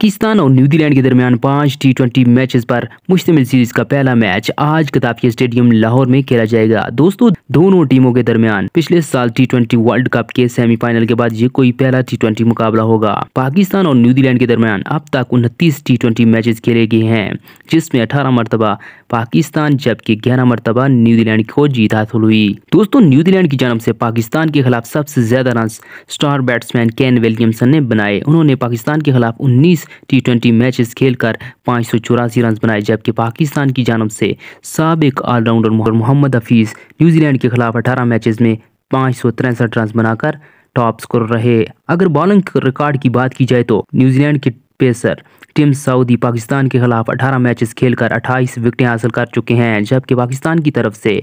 पाकिस्तान और न्यूजीलैंड के दरमियान पांच टी ट्वेंटी मैच पर मुश्तमिल सीरीज का पहला मैच आज कताफिया स्टेडियम लाहौर में खेला जाएगा दोस्तों दोनों टीमों के दरमियान पिछले साल टी ट्वेंटी वर्ल्ड कप के सेमीफाइनल के बाद ये कोई पहला टी ट्वेंटी मुकाबला होगा पाकिस्तान और न्यूजीलैंड के दरमियान अब तक उनतीस टी ट्वेंटी मैचेस खेले गए हैं जिसमें अठारह मरतबा पाकिस्तान जबकि ग्यारह मरतबा न्यूजीलैंड को जीत हासिल हुई दोस्तों न्यूजीलैंड की जन्म से पाकिस्तान के खिलाफ सबसे ज्यादा run star batsman Kane Williamson ने बनाए उन्होंने पाकिस्तान के खिलाफ उन्नीस टी ट्वेंटी मैचेस खेलकर पाँच सौ चौरासी रन बनाए जबकि पाकिस्तान की जानब से सबक ऑलराउंडर मोहम्मद हफीज़ न्यूजीलैंड के खिलाफ अठारह मैचेज में पाँच सौ तिरसठ रन बनाकर टॉप स्कोर रहे अगर बॉलिंग रिकॉर्ड की बात की जाए तो न्यूजीलैंड के पेसर टीम सऊदी पाकिस्तान के खिलाफ 18 मैचेस खेलकर 28 विकटें हासिल कर चुके हैं जबकि पाकिस्तान की तरफ से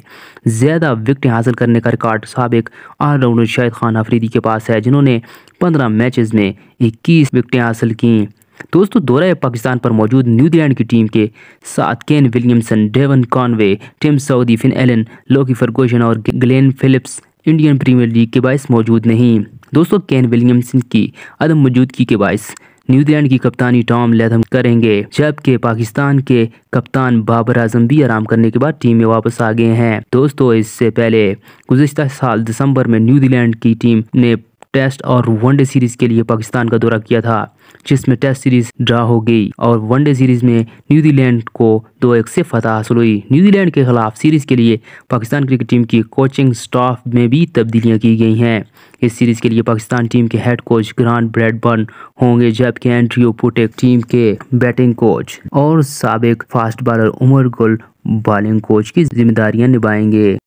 ज़्यादा विकटें हासिल करने का रिकॉर्ड सबक ऑलराउंडर शाहिद खान अफरीदी के पास है जिन्होंने 15 मैचेस में 21 विकटें हासिल कीं दोस्तों दौरा पाकिस्तान पर मौजूद न्यूजीलैंड की टीम के साथ Kane Williamson Devon Conway Tim Southee Finn Allen Lockie Ferguson और Glenn Phillips Indian Premier League के बायस मौजूद नहीं दोस्तों केन विलियमसन की अदम मौजूदगी के बायस न्यूजीलैंड की कप्तानी टॉम लेथम करेंगे जबकि पाकिस्तान के कप्तान बाबर आजम भी आराम करने के बाद टीम में वापस आ गए हैं दोस्तों इससे पहले गुजशत साल दिसंबर में न्यूजीलैंड की टीम ने टेस्ट और वनडे सीरीज के लिए पाकिस्तान का दौरा किया था जिसमें टेस्ट सीरीज ड्रा हो गई और वनडे सीरीज में न्यूजीलैंड को दो एक से फतह हासिल हुई न्यूजीलैंड के खिलाफ सीरीज के लिए पाकिस्तान क्रिकेट टीम की कोचिंग स्टाफ में भी तब्दीलियां की गई हैं इस सीरीज के लिए पाकिस्तान टीम के हेड कोच ग्रांट ब्रेडबर्न होंगे जबकि एंड्रियो पुटेक टीम के बैटिंग कोच और सबक फास्ट बॉलर उमर गुल बॉलिंग कोच की जिम्मेदारियां निभाएंगे